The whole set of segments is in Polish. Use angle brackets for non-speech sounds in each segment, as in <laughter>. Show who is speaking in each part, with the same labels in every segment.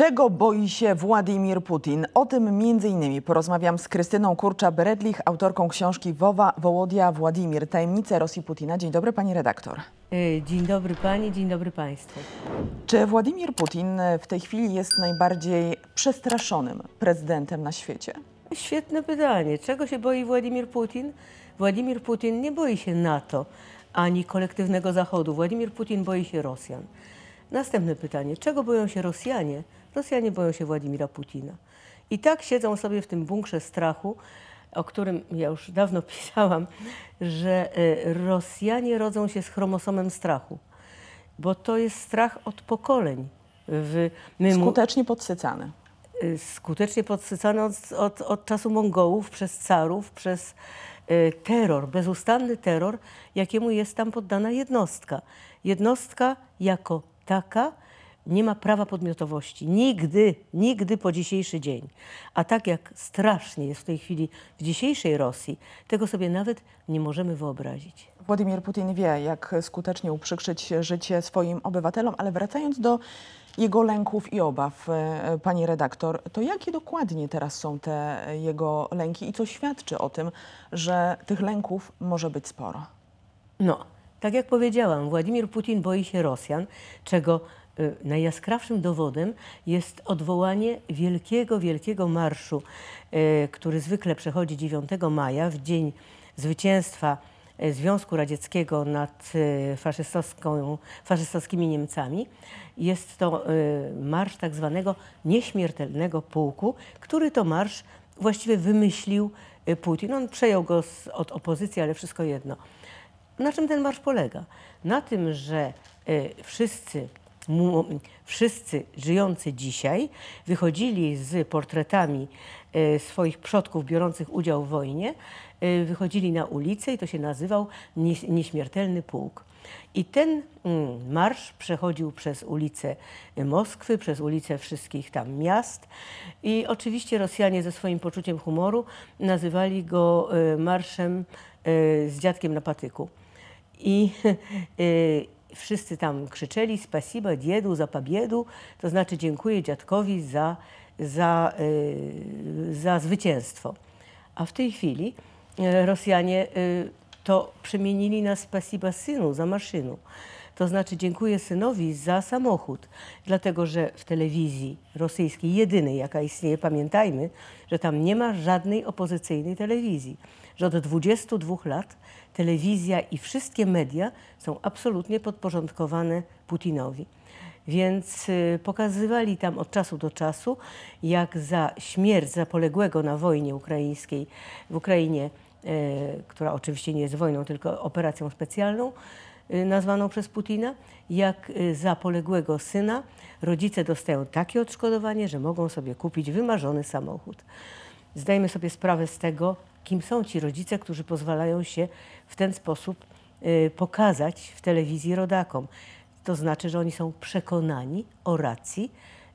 Speaker 1: Czego boi się Władimir Putin? O tym innymi porozmawiam z Krystyną Kurcza-Beredlich, autorką książki Wowa Wołodia Władimir. Tajemnice Rosji Putina. Dzień dobry, pani redaktor.
Speaker 2: E, dzień dobry pani, dzień dobry państwu.
Speaker 1: Czy Władimir Putin w tej
Speaker 2: chwili jest najbardziej przestraszonym prezydentem na świecie? Świetne pytanie. Czego się boi Władimir Putin? Władimir Putin nie boi się NATO ani kolektywnego Zachodu. Władimir Putin boi się Rosjan. Następne pytanie. Czego boją się Rosjanie? Rosjanie boją się Władimira Putina. I tak siedzą sobie w tym bunkrze strachu, o którym ja już dawno <laughs> pisałam, że y, Rosjanie rodzą się z chromosomem strachu, bo to jest strach od pokoleń. W, my, skutecznie podsycany. Y, skutecznie podsycany od, od, od czasu Mongołów, przez carów, przez y, terror, bezustanny terror, jakiemu jest tam poddana jednostka. Jednostka jako taka, nie ma prawa podmiotowości. Nigdy, nigdy po dzisiejszy dzień. A tak jak strasznie jest w tej chwili w dzisiejszej Rosji, tego sobie nawet nie możemy wyobrazić.
Speaker 1: Władimir Putin wie, jak skutecznie uprzykrzyć życie swoim obywatelom, ale wracając do jego lęków i obaw, e, pani redaktor, to jakie dokładnie teraz są te jego lęki i co
Speaker 2: świadczy o tym, że tych lęków może być sporo? No, tak jak powiedziałam, Władimir Putin boi się Rosjan, czego Y, najjaskrawszym dowodem jest odwołanie wielkiego, wielkiego marszu, y, który zwykle przechodzi 9 maja w dzień zwycięstwa y, Związku Radzieckiego nad faszystowskimi Niemcami. Jest to marsz tak zwanego nieśmiertelnego pułku, który to marsz właściwie wymyślił Putin. On przejął go od opozycji, ale wszystko jedno. Na czym ten marsz polega? Na tym, że wszyscy wszyscy żyjący dzisiaj wychodzili z portretami e, swoich przodków biorących udział w wojnie, e, wychodzili na ulicę i to się nazywał Nieśmiertelny Pułk. I ten mm, marsz przechodził przez ulice Moskwy, przez ulice wszystkich tam miast. I oczywiście Rosjanie ze swoim poczuciem humoru nazywali go e, marszem z dziadkiem na patyku. I, <laughs> wszyscy tam krzyczeli spasiba diedu za pabiedu, to znaczy dziękuję dziadkowi za, za, y, za zwycięstwo. A w tej chwili y, Rosjanie y, to przemienili na spasiba synu za maszynu. To znaczy dziękuję synowi za samochód, dlatego że w telewizji rosyjskiej, jedynej jaka istnieje, pamiętajmy, że tam nie ma żadnej opozycyjnej telewizji, że od 22 lat telewizja i wszystkie media są absolutnie podporządkowane Putinowi. Więc y, pokazywali tam od czasu do czasu, jak za śmierć, za poległego na wojnie ukraińskiej w Ukrainie, e, która oczywiście nie jest wojną, tylko operacją specjalną, y, nazwaną przez Putina, jak y, za poległego syna rodzice dostają takie odszkodowanie, że mogą sobie kupić wymarzony samochód. Zdajmy sobie sprawę z tego, kim są ci rodzice, którzy pozwalają się w ten sposób y, pokazać w telewizji rodakom. To znaczy, że oni są przekonani o racji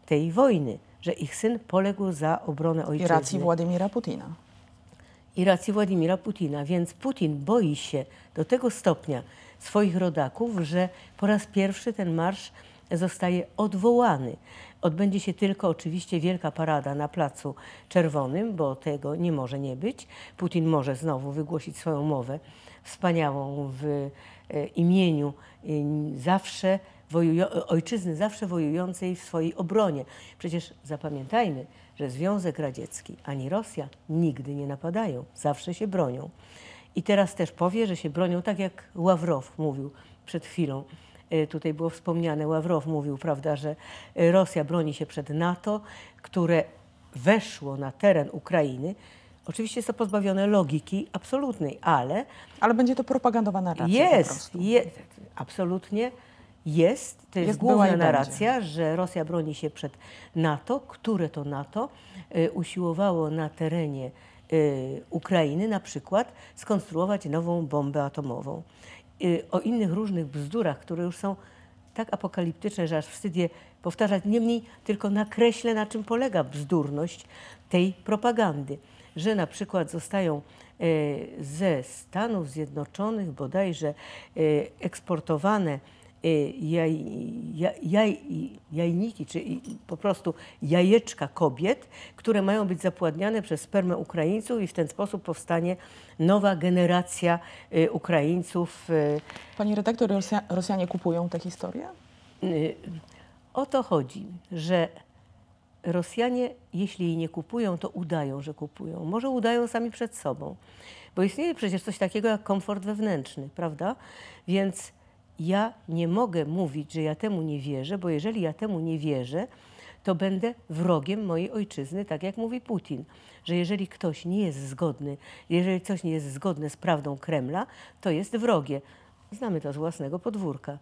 Speaker 2: tej wojny, że ich syn poległ za obronę ojczyzny. I racji Władimira Putina. I racji Władimira Putina. Więc Putin boi się do tego stopnia swoich rodaków, że po raz pierwszy ten marsz zostaje odwołany. Odbędzie się tylko oczywiście wielka parada na Placu Czerwonym, bo tego nie może nie być. Putin może znowu wygłosić swoją mowę wspaniałą w e, imieniu e, zawsze ojczyzny zawsze wojującej w swojej obronie. Przecież zapamiętajmy, że Związek Radziecki ani Rosja nigdy nie napadają, zawsze się bronią. I teraz też powie, że się bronią, tak jak Ławrow mówił przed chwilą. Y, tutaj było wspomniane, Ławrow mówił, prawda, że y, Rosja broni się przed NATO, które weszło na teren Ukrainy. Oczywiście jest to pozbawione logiki absolutnej, ale. Ale będzie to propagandowa narracja. Jest, jest absolutnie jest. To jest, jest główna narracja, że Rosja broni się przed NATO, które to NATO y, usiłowało na terenie y, Ukrainy na przykład skonstruować nową bombę atomową. Y, o innych różnych bzdurach, które już są tak apokaliptyczne, że aż wstyd je powtarzać. Niemniej tylko nakreślę, na czym polega bzdurność tej propagandy. Że na przykład zostają y, ze Stanów Zjednoczonych bodajże y, eksportowane Y, jaj, jaj, jajniki, czy po prostu jajeczka kobiet, które mają być zapładniane przez spermę Ukraińców i w ten sposób powstanie nowa generacja y, Ukraińców. Y. Pani redaktor, Rosja, Rosjanie kupują tę historię? O to chodzi, że Rosjanie, jeśli jej nie kupują, to udają, że kupują. Może udają sami przed sobą, bo istnieje przecież coś takiego jak komfort wewnętrzny, prawda? Więc ja nie mogę mówić, że ja temu nie wierzę, bo jeżeli ja temu nie wierzę, to będę wrogiem mojej ojczyzny, tak jak mówi Putin, że jeżeli ktoś nie jest zgodny, jeżeli coś nie jest zgodne z prawdą Kremla, to jest wrogie. Znamy to z własnego podwórka.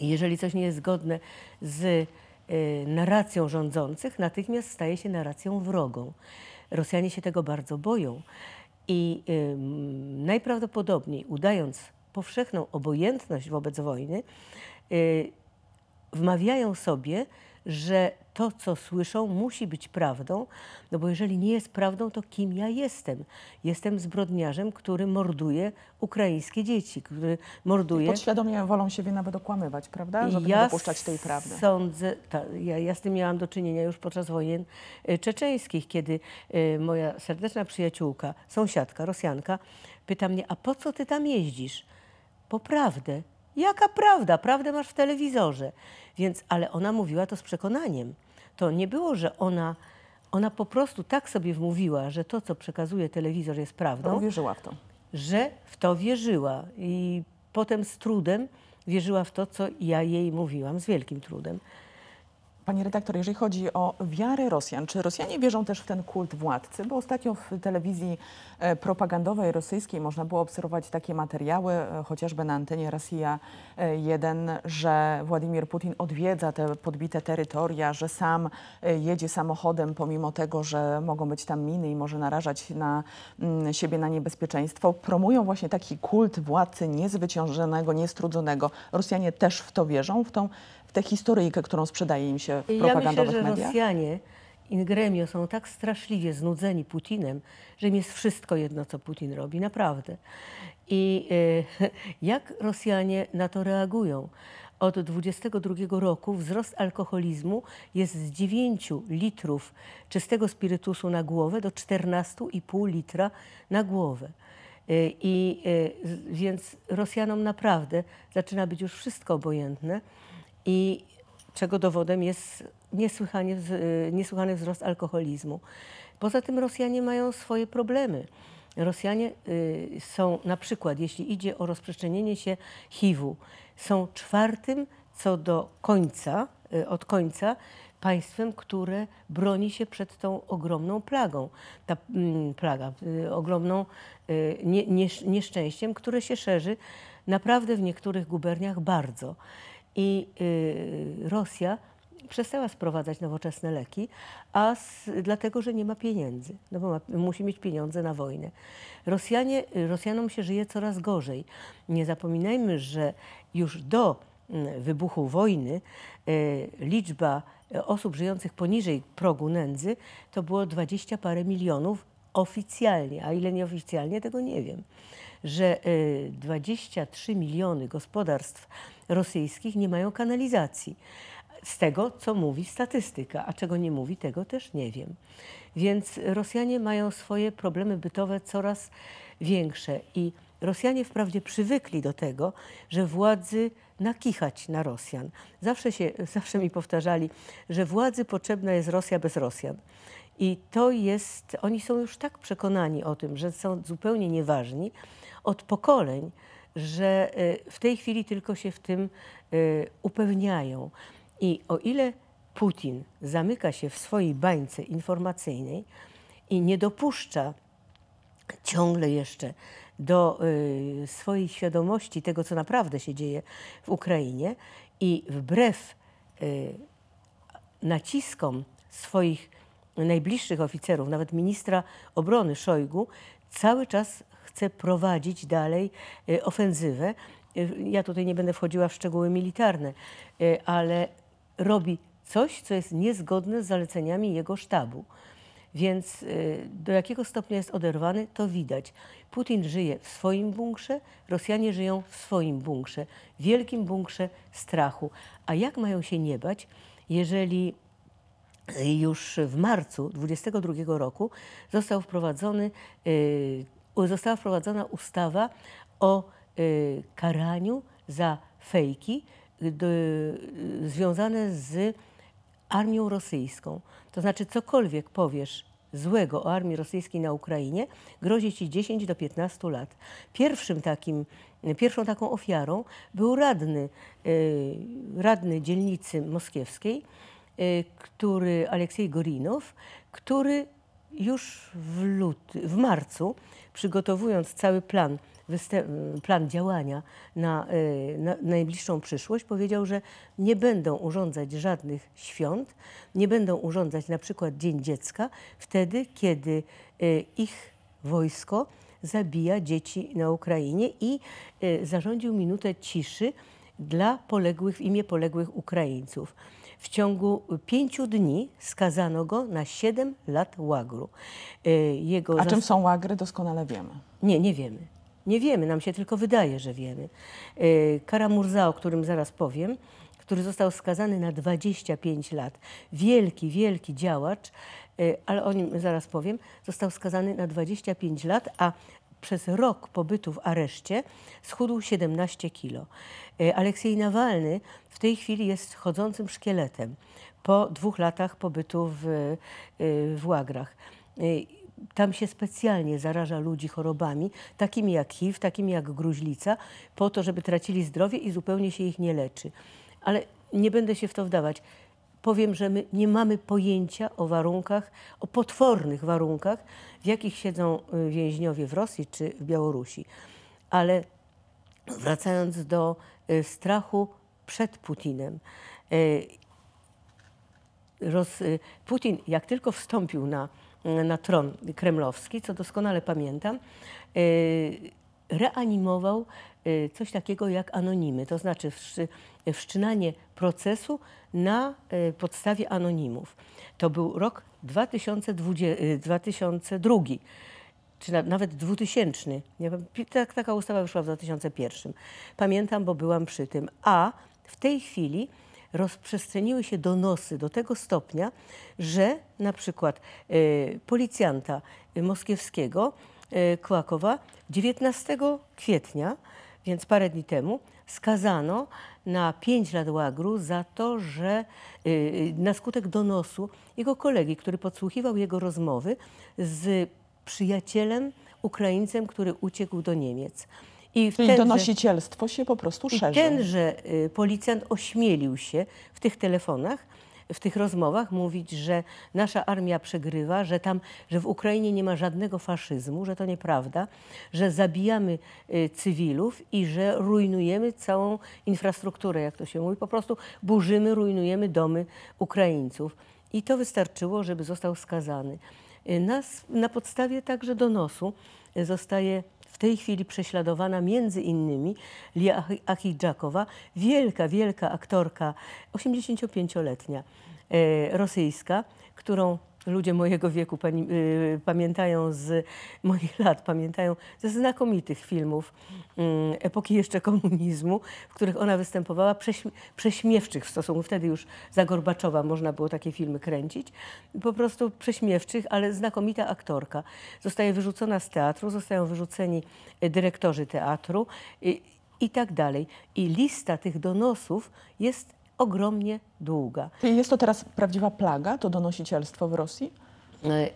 Speaker 2: Jeżeli coś nie jest zgodne z e, narracją rządzących, natychmiast staje się narracją wrogą. Rosjanie się tego bardzo boją i najprawdopodobniej udając powszechną obojętność wobec wojny, y, wmawiają sobie, że to, co słyszą, musi być prawdą, no bo jeżeli nie jest prawdą, to kim ja jestem? Jestem zbrodniarzem, który morduje ukraińskie dzieci, który morduje... podświadomie wolą siebie nawet okłamywać, prawda? Żeby ja nie dopuszczać tej prawdy. Sądzę, ta, ja, ja, z tym miałam do czynienia już podczas wojen y, czeczeńskich, kiedy y, moja serdeczna przyjaciółka, sąsiadka, Rosjanka, pyta mnie, a po co ty tam jeździsz? po prawdę. Jaka prawda? Prawdę masz w telewizorze. Więc, ale ona mówiła to z przekonaniem. To nie było, że ona, ona po prostu tak sobie wmówiła, że to, co przekazuje telewizor, jest prawdą. Uwierzyła w to. Że w to wierzyła. I potem z trudem wierzyła w to, co ja jej mówiłam, z wielkim trudem. Panie redaktor,
Speaker 1: jeżeli chodzi o wiarę Rosjan, czy Rosjanie wierzą też w ten kult władcy? Bo ostatnio w telewizji e, propagandowej rosyjskiej można było obserwować takie materiały, e, chociażby na antenie Rosja 1, e, że Władimir Putin odwiedza te podbite terytoria, że sam jedzie samochodem, pomimo tego, że mogą być tam miny i może narażać na mm, siebie na niebezpieczeństwo. Promują właśnie taki kult władcy niezwyciężonego, niestrudzonego. Rosjanie też w to wierzą, w, tą, w tę historyjkę, którą sprzedaje im się w I ja myślę, że mediach?
Speaker 2: Rosjanie in gremio są tak straszliwie znudzeni Putinem, że im jest wszystko jedno, co Putin robi, naprawdę. I e, <laughs> jak Rosjanie na to reagują? Od 22 roku wzrost alkoholizmu jest z 9 litrów czystego spirytusu na głowę do 14,5 litra na głowę. E, I e, więc Rosjanom naprawdę zaczyna być już wszystko obojętne. I czego dowodem jest niesłychanie, y, niesłychany wzrost alkoholizmu. Poza tym Rosjanie mają swoje problemy. Rosjanie y, są na przykład, jeśli idzie o rozprzestrzenienie się HIV-u, są czwartym co do końca, y, od końca państwem, które broni się przed tą ogromną plagą, ta mm, plaga, ogromną nieszczęściem, które się szerzy naprawdę w niektórych guberniach bardzo i y, Rosja przestała sprowadzać nowoczesne leki, a z, dlatego, że nie ma pieniędzy, no bo ma, musi mieć pieniądze na wojnę. Rosjanie, y, Rosjanom się żyje coraz gorzej. Nie zapominajmy, że już do mm, wybuchu wojny y, liczba osób żyjących poniżej progu nędzy to było dwadzieścia parę milionów oficjalnie, a ile nieoficjalnie, tego nie wiem że 23 e, miliony gospodarstw rosyjskich nie mają kanalizacji. Z tego, co mówi statystyka, a czego nie mówi, tego też nie wiem. Więc Rosjanie mają swoje problemy bytowe coraz większe i Rosjanie wprawdzie przywykli do tego, że władzy nakichać na Rosjan. Zawsze, się, <laughs> zawsze mi powtarzali, że władzy potrzebna jest Rosja bez Rosjan. I to jest, oni są już tak przekonani o tym, że są zupełnie nieważni, od pokoleń, że y, w tej chwili tylko się w tym y, upewniają. I o ile Putin zamyka się w swojej bańce informacyjnej i nie dopuszcza ciągle jeszcze do y, swojej świadomości tego, co naprawdę się dzieje w Ukrainie i wbrew naciskom swoich najbliższych oficerów, nawet ministra obrony Szojgu, cały czas chce prowadzić dalej e, ofensywę. E, ja tutaj nie będę wchodziła w szczegóły militarne, e, ale robi coś, co jest niezgodne z zaleceniami jego sztabu. Więc do jakiego stopnia jest oderwany, to widać. Putin żyje w swoim bunkrze, Rosjanie żyją w swoim bunkrze, wielkim bunkrze strachu. A jak mają się nie bać, jeżeli już w marcu 22 roku został wprowadzony Y, została wprowadzona ustawa o y, karaniu za fejki y, związane z armią rosyjską. To znaczy, cokolwiek powiesz złego o armii rosyjskiej na Ukrainie, grozi ci 10 do 15 lat. Pierwszym takim, pierwszą taką ofiarą był radny, radny dzielnicy moskiewskiej, który Aleksiej Gorinow, który już w, lut, w marcu przygotowując cały plan, y, plan działania na, y, na, najbliższą przyszłość, powiedział, że nie będą urządzać żadnych świąt, nie będą urządzać na przykład Dzień Dziecka wtedy, kiedy y, ich wojsko zabija dzieci na Ukrainie i zarządził minutę ciszy dla poległych, w imię poległych Ukraińców. W ciągu pięciu dni skazano go na siedem lat łagru. E, jego A czym są łagry doskonale wiemy. Nie, nie wiemy. Nie wiemy, nam się tylko wydaje, że wiemy. E, Kara Murza, o którym zaraz powiem, który został skazany na 25 lat. Wielki, wielki działacz, e, ale o nim zaraz powiem, został skazany na 25 lat, a przez rok pobytu w areszcie schudł 17 kilo. E, Aleksiej Nawalny w tej chwili jest chodzącym szkieletem po dwóch latach pobytu w, e, w łagrach e, tam się specjalnie zaraża ludzi chorobami, takimi jak HIV, takimi jak gruźlica, po to, żeby tracili zdrowie i zupełnie się ich nie leczy. Ale nie będę się w to wdawać powiem, że my nie mamy pojęcia o warunkach, o potwornych warunkach, w jakich siedzą y, więźniowie w Rosji czy w Białorusi. Ale wracając do y, strachu przed Putinem. Y, roz, Putin, jak tylko wstąpił na, na tron kremlowski, co doskonale pamiętam, reanimował y, coś takiego jak anonimy, to znaczy wszczynanie procesu na y, podstawie anonimów. To był rok 2002 y, czy nawet 2000. Tak, taka ustawa wyszła w 2001. Pamiętam, bo byłam przy tym. A w tej chwili rozprzestrzeniły się donosy do tego stopnia, że na przykład policjanta moskiewskiego Y, Kłakowa 19 kwietnia, więc parę dni temu, skazano na 5 lat łagru za to, że y, y, na skutek donosu jego kolegi, który podsłuchiwał jego rozmowy z przyjacielem Ukraińcem, który uciekł do Niemiec. I tenże, donosicielstwo się po prostu szerzy. I tenże policjant ośmielił się w tych telefonach w tych rozmowach mówić, że nasza armia przegrywa, że tam, że w Ukrainie nie ma żadnego faszyzmu, że to nieprawda, że zabijamy y, cywilów i że rujnujemy całą infrastrukturę, jak to się mówi, po prostu burzymy, rujnujemy domy Ukraińców. I to wystarczyło, żeby został skazany. Y, nas, na podstawie także donosu y, zostaje tej chwili prześladowana między innymi Lia Achidżakowa, wielka, wielka aktorka, 85-letnia e, rosyjska, którą ludzie mojego wieku pani, y, pamiętają z moich lat, pamiętają ze znakomitych filmów y, epoki jeszcze komunizmu, w których ona występowała, prześmiewczych w stosunku, wtedy już za Gorbaczowa można było takie filmy kręcić, po prostu prześmiewczych, ale znakomita aktorka. Zostaje wyrzucona z teatru, zostają wyrzuceni y, dyrektorzy teatru. Y, i tak dalej. I lista tych donosów jest ogromnie długa. Jest to teraz prawdziwa plaga, to donosicielstwo w Rosji? E,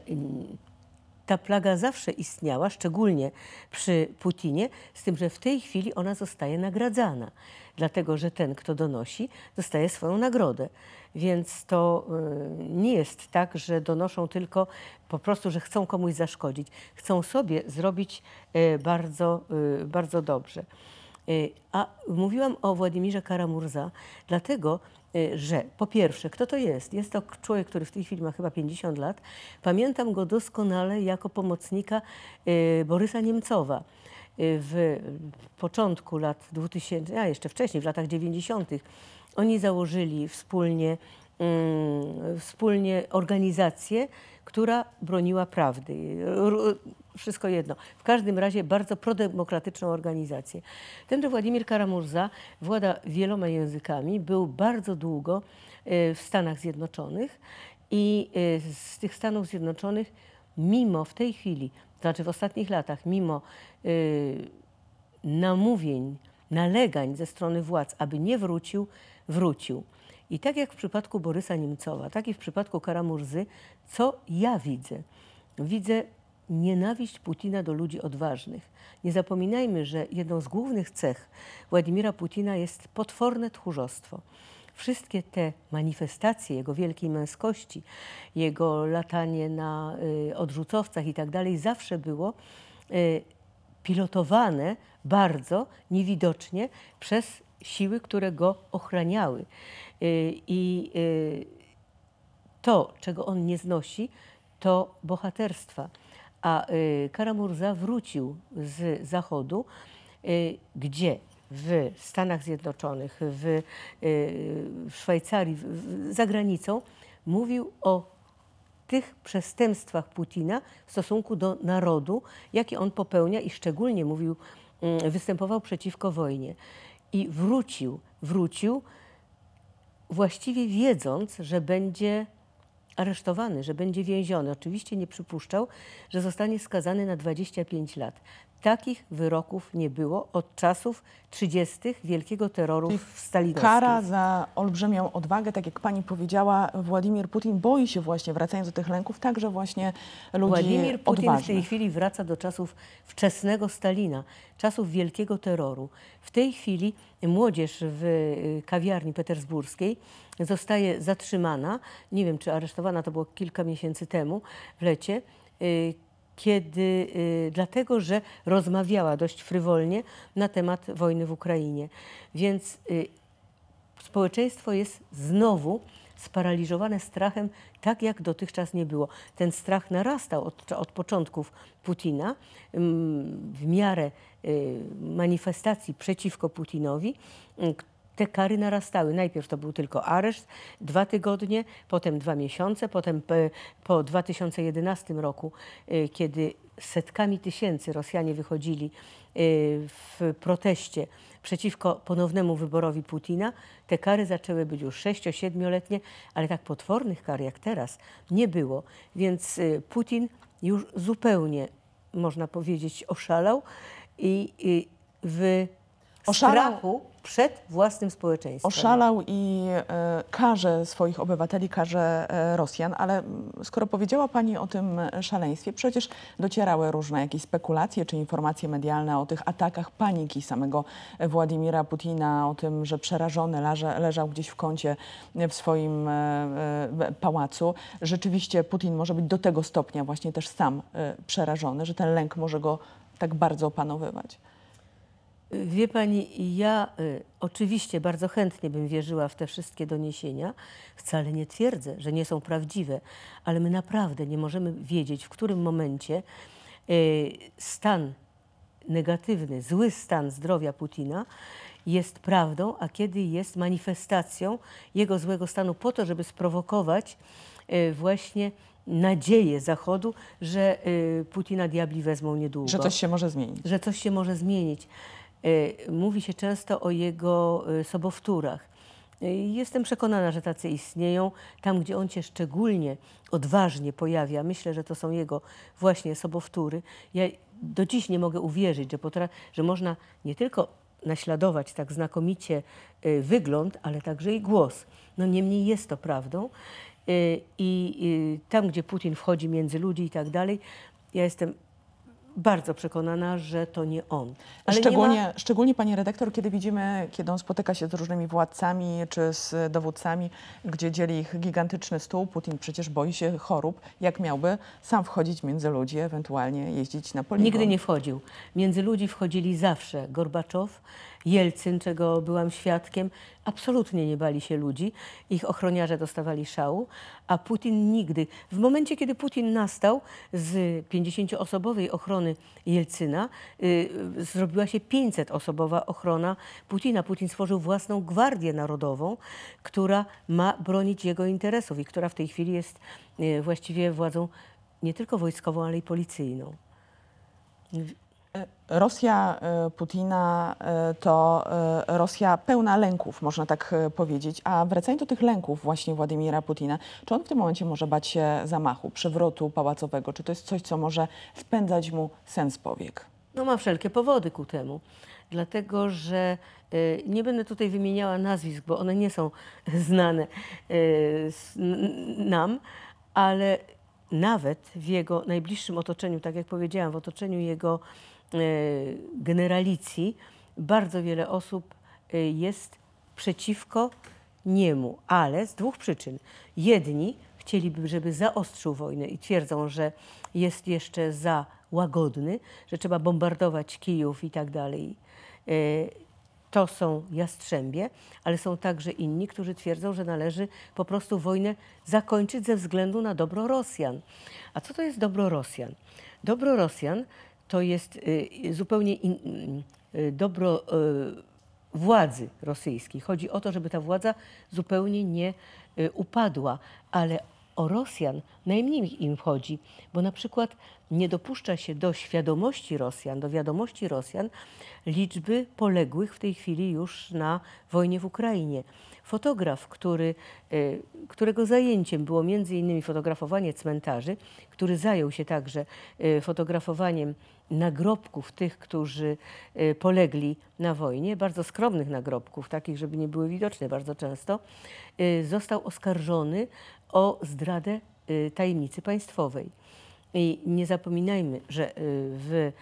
Speaker 2: ta plaga zawsze istniała, szczególnie przy Putinie, z tym, że w tej chwili ona zostaje nagradzana, dlatego że ten, kto donosi, dostaje swoją nagrodę. Więc to e, nie jest tak, że donoszą tylko po prostu, że chcą komuś zaszkodzić. Chcą sobie zrobić e, bardzo, bardzo dobrze. E, a mówiłam o Władimirze Karamurza, dlatego e, że po pierwsze, kto to jest? Jest to człowiek, który w tej chwili ma chyba 50 lat. Pamiętam go doskonale jako pomocnika e, Borysa Niemcowa w początku lat 2000, a jeszcze wcześniej, w latach 90. Oni założyli wspólnie, mm, wspólnie organizację która broniła prawdy. Wszystko jedno. W każdym razie bardzo prodemokratyczną organizację. Tenże Władimir Karamurza włada wieloma językami, był bardzo długo e, w Stanach Zjednoczonych i e, z tych Stanów Zjednoczonych, mimo w tej chwili, to znaczy w ostatnich latach, mimo e, namówień, nalegań ze strony władz, aby nie wrócił, wrócił. I tak jak w przypadku Borysa Niemcowa, tak i w przypadku Karamurzy, co ja widzę? Widzę nienawiść Putina do ludzi odważnych. Nie zapominajmy, że jedną z głównych cech Władimira Putina jest potworne tchórzostwo. Wszystkie te manifestacje jego wielkiej męskości, jego latanie na y, odrzucowcach i tak dalej, zawsze było y, pilotowane bardzo niewidocznie przez siły, które go ochraniały. Y, I y, to, czego on nie znosi, to bohaterstwa. A y, Karamurza wrócił z zachodu, gdzie w Stanach Zjednoczonych, w, w Szwajcarii, w, za granicą, mówił o tych przestępstwach Putina w stosunku do narodu, jakie on popełnia i szczególnie mówił, mm, występował przeciwko wojnie i wrócił. Wrócił właściwie wiedząc, że będzie aresztowany, że będzie więziony. Oczywiście nie przypuszczał, że zostanie skazany na 25 lat. Takich wyroków nie było od czasów 30. wielkiego terroru w Stalinowskim. Kara
Speaker 1: za olbrzymią odwagę, tak jak pani powiedziała, Władimir Putin
Speaker 2: boi się właśnie, wracając do tych lęków, także właśnie ludzi Władimir Putin odważnych. w tej chwili wraca do czasów wczesnego Stalina, czasów wielkiego terroru. W tej chwili młodzież w y, kawiarni petersburskiej zostaje zatrzymana, nie wiem czy aresztowana, to było kilka miesięcy temu w lecie, y, kiedy, y, dlatego że rozmawiała dość frywolnie na temat wojny w Ukrainie. Więc y, społeczeństwo jest znowu sparaliżowane strachem, tak jak dotychczas nie było. Ten strach narastał od, od początków Putina mm, w miarę y, manifestacji przeciwko Putinowi, te kary narastały. Najpierw to był tylko areszt, dwa tygodnie, potem dwa miesiące, potem po 2011 roku, y, kiedy setkami tysięcy Rosjanie wychodzili y, w proteście przeciwko ponownemu wyborowi Putina, te kary zaczęły być już 6-7-letnie, ale tak potwornych kar jak teraz nie było. Więc y, Putin już zupełnie, można powiedzieć, oszalał i, i w strachu przed własnym społeczeństwem. Oszalał
Speaker 1: i e, karze swoich obywateli, karze e, Rosjan, ale skoro powiedziała Pani o tym szaleństwie, przecież docierały różne jakieś spekulacje czy informacje medialne o tych atakach paniki samego e, Władimira Putina, o tym, że przerażony leżał gdzieś w kącie w swoim pałacu. Rzeczywiście Putin może być do tego stopnia właśnie też sam przerażony, że ten lęk może
Speaker 2: go tak bardzo opanowywać. Wie pani, ja y, oczywiście bardzo chętnie bym wierzyła w te wszystkie doniesienia. Wcale nie twierdzę, że nie są prawdziwe, ale my naprawdę nie możemy wiedzieć, w którym momencie y, stan negatywny, zły stan zdrowia Putina jest prawdą, a kiedy jest manifestacją jego złego stanu po to, żeby sprowokować y, właśnie nadzieję Zachodu, że y, Putina diabli wezmą niedługo. Że coś się może zmienić. Że coś się może zmienić. E, mówi się często o jego e, sobowtórach. E, jestem przekonana, że tacy istnieją. Tam, gdzie on się szczególnie odważnie pojawia, myślę, że to są jego właśnie sobowtóry. Ja do dziś nie mogę uwierzyć, że, potra- że można nie tylko naśladować tak znakomicie wygląd, ale także i głos. No niemniej jest to prawdą. I tam, gdzie Putin wchodzi między ludzi i tak dalej, ja jestem bardzo przekonana, że to nie on. Ale szczególnie, nie ma...
Speaker 1: szczególnie pani redaktor, kiedy widzimy, kiedy on spotyka się z różnymi władcami czy z dowódcami, gdzie dzieli ich gigantyczny stół, Putin przecież boi się chorób, jak miałby sam wchodzić między ludzi, ewentualnie jeździć na poligon. Nigdy nie
Speaker 2: wchodził. Między ludzi wchodzili zawsze Gorbaczow, Jelcyn, czego byłam świadkiem, absolutnie nie bali się ludzi. Ich ochroniarze dostawali szału, a Putin nigdy. W momencie, kiedy Putin nastał z 50-osobowej ochrony Jelcyna, y, y zrobiła się 500-osobowa ochrona Putina. Putin stworzył własną Gwardię Narodową, która ma bronić jego interesów i która w tej chwili jest y, właściwie władzą nie tylko wojskową, ale i policyjną.
Speaker 1: E, Rosja e, Putina e, to Rosja pełna lęków, można tak powiedzieć. A wracając do tych lęków właśnie Władimira Putina, czy on w tym momencie może bać się zamachu, przewrotu pałacowego? Czy to jest coś, co może wpędzać mu sens powiek?
Speaker 2: No ma wszelkie powody ku temu, dlatego że nie będę tutaj wymieniała nazwisk, bo one nie są <laughs> znane nam, ale nawet w jego najbliższym otoczeniu, tak jak powiedziałam, w otoczeniu jego Y, generalicji bardzo wiele osób y, jest przeciwko niemu, ale z dwóch przyczyn. Jedni chcieliby, żeby zaostrzył wojnę i twierdzą, że jest jeszcze za łagodny, że trzeba bombardować Kijów i tak dalej. Y, to są jastrzębie, ale są także inni, którzy twierdzą, że należy po prostu wojnę zakończyć ze względu na dobro Rosjan. A co to jest dobro Rosjan? Dobro Rosjan to jest y, zupełnie in, y, y, dobro władzy rosyjskiej. Chodzi o to, żeby ta władza zupełnie nie upadła, ale o Rosjan najmniej im chodzi, bo na przykład nie dopuszcza się do świadomości Rosjan, do wiadomości Rosjan liczby poległych w tej chwili już na wojnie w Ukrainie. Fotograf, który, którego zajęciem było między innymi fotografowanie cmentarzy, który zajął się także fotografowaniem nagrobków tych, którzy y, polegli na wojnie, bardzo skromnych nagrobków, takich, żeby nie były widoczne bardzo często, y, został oskarżony o zdradę y, tajemnicy państwowej. I nie zapominajmy, że w,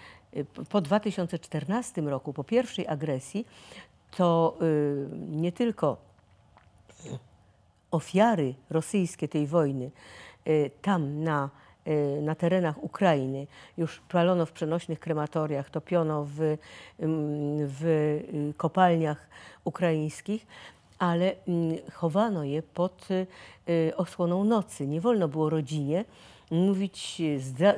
Speaker 2: po 2014 roku, po pierwszej agresji, to nie tylko ofiary rosyjskie tej wojny tam na Y, na terenach Ukrainy. Już palono w przenośnych krematoriach, topiono w, mm, w y, kopalniach ukraińskich ale mm, chowano je pod y, osłoną nocy. Nie wolno było rodzinie mówić,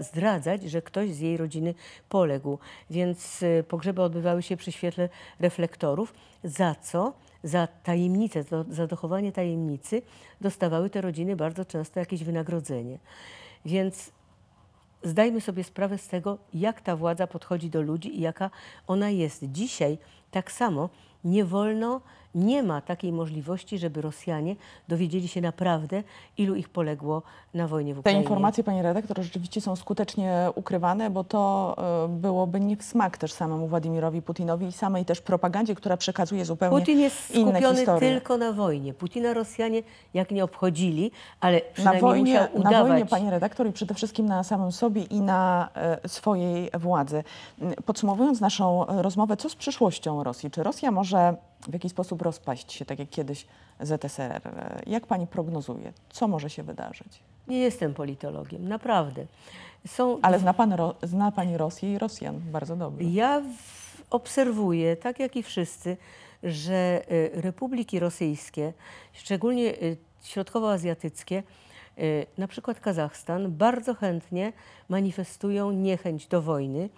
Speaker 2: zdradzać, że ktoś z jej rodziny poległ. Więc pogrzeby odbywały się przy świetle reflektorów, za co za tajemnicę, za, za dochowanie tajemnicy dostawały te rodziny bardzo często jakieś wynagrodzenie. Więc zdajmy sobie sprawę z tego, jak ta władza podchodzi do ludzi i jaka ona jest. Dzisiaj tak samo nie wolno nie ma takiej możliwości, żeby Rosjanie dowiedzieli się naprawdę, ilu ich poległo na wojnie w Ukrainie. Te informacje,
Speaker 1: pani redaktor, rzeczywiście są skutecznie ukrywane, bo to e, byłoby nie w smak też samemu Władimirowi Putinowi i samej też propagandzie, która przekazuje zupełnie Putin jest skupiony tylko
Speaker 2: na wojnie. Putina Rosjanie jak nie obchodzili, ale przynajmniej na wojnie, musiał udawać. Na wojnie, pani
Speaker 1: redaktor, i przede wszystkim na samym sobie i na e, swojej władzy. Podsumowując naszą rozmowę, co z przyszłością Rosji? Czy Rosja może w jakiś sposób rozpaść się, tak jak kiedyś ZSRR. Jak pani prognozuje, co może się wydarzyć?
Speaker 2: Nie jestem politologiem, naprawdę. Są... Ale zna, pan, zna pani Rosję i Rosjan bardzo dobrze. Ja obserwuję, tak jak i wszyscy, że y, republiki rosyjskie, szczególnie y, środkowoazjatyckie, y, na przykład Kazachstan, bardzo chętnie manifestują niechęć do wojny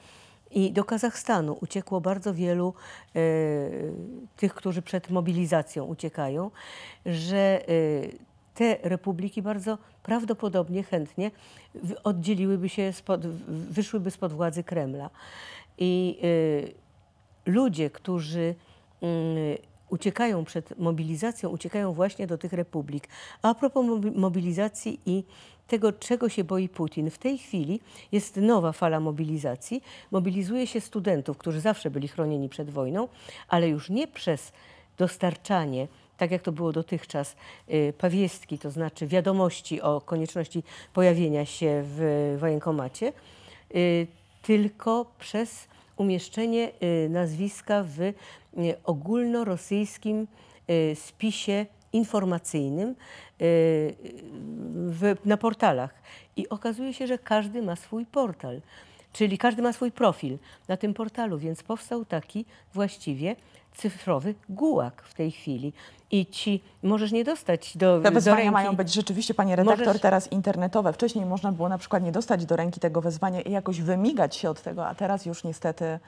Speaker 2: i do Kazachstanu uciekło bardzo wielu e, tych, którzy przed mobilizacją uciekają, że e, te republiki bardzo prawdopodobnie chętnie oddzieliłyby się, spod, wyszłyby spod władzy Kremla. I e, ludzie, którzy mm, uciekają przed mobilizacją, uciekają właśnie do tych republik. A propos mobilizacji i tego, czego się boi Putin. W tej chwili jest nowa fala mobilizacji. Mobilizuje się studentów, którzy zawsze byli chronieni przed wojną, ale już nie przez dostarczanie tak jak to było dotychczas, y, pawiestki, to znaczy wiadomości o konieczności pojawienia się w wojenkomacie, y, tylko przez umieszczenie y, nazwiska w ogólnorosyjskim spisie informacyjnym yy, w, na portalach. I okazuje się, że każdy ma swój portal, czyli każdy ma swój profil na tym portalu, więc powstał taki właściwie cyfrowy gułak w tej chwili. I ci możesz nie dostać do. Te wezwania do ręki. mają być
Speaker 1: rzeczywiście, pani redaktor, możesz... teraz internetowe. Wcześniej można było na przykład nie dostać do ręki tego wezwania i jakoś wymigać się od tego, a teraz
Speaker 2: już niestety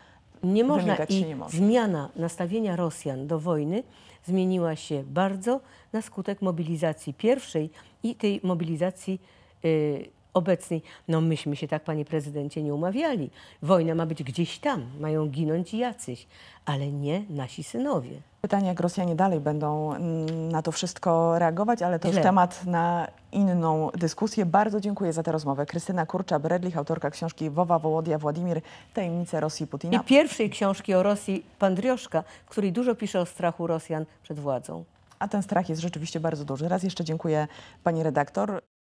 Speaker 2: nie można i nie może. zmiana nastawienia Rosjan do wojny zmieniła się bardzo na skutek mobilizacji pierwszej i tej mobilizacji y, obecnej. No myśmy się tak, panie prezydencie, nie umawiali. Wojna ma być gdzieś tam, mają ginąć jacyś, ale nie nasi synowie. Pytanie, jak Rosjanie
Speaker 1: dalej będą mm, na to wszystko reagować, ale to Źle. już temat na inną dyskusję. Bardzo dziękuję za tę rozmowę. Krystyna Kurcza-Bredlich, autorka książki Wowa Wołodia Władimir, Tajemnice
Speaker 2: Rosji Putina. I pierwszej książki o Rosji Pandrioszka, w której dużo pisze o strachu Rosjan przed władzą. A ten strach jest rzeczywiście bardzo duży. Raz jeszcze dziękuję pani redaktor.